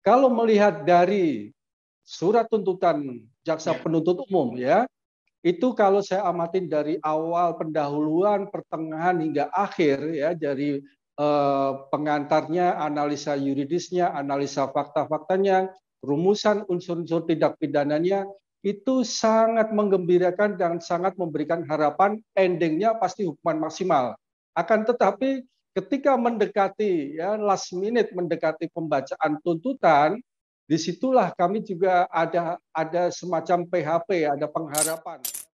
Kalau melihat dari surat tuntutan jaksa ya. penuntut umum ya, itu kalau saya amatin dari awal pendahuluan, pertengahan hingga akhir ya dari eh, pengantarnya, analisa yuridisnya, analisa fakta-faktanya, rumusan unsur-unsur tindak pidananya itu sangat menggembirakan dan sangat memberikan harapan endingnya pasti hukuman maksimal. Akan tetapi ketika mendekati ya last minute mendekati pembacaan tuntutan disitulah kami juga ada ada semacam PHP ada pengharapan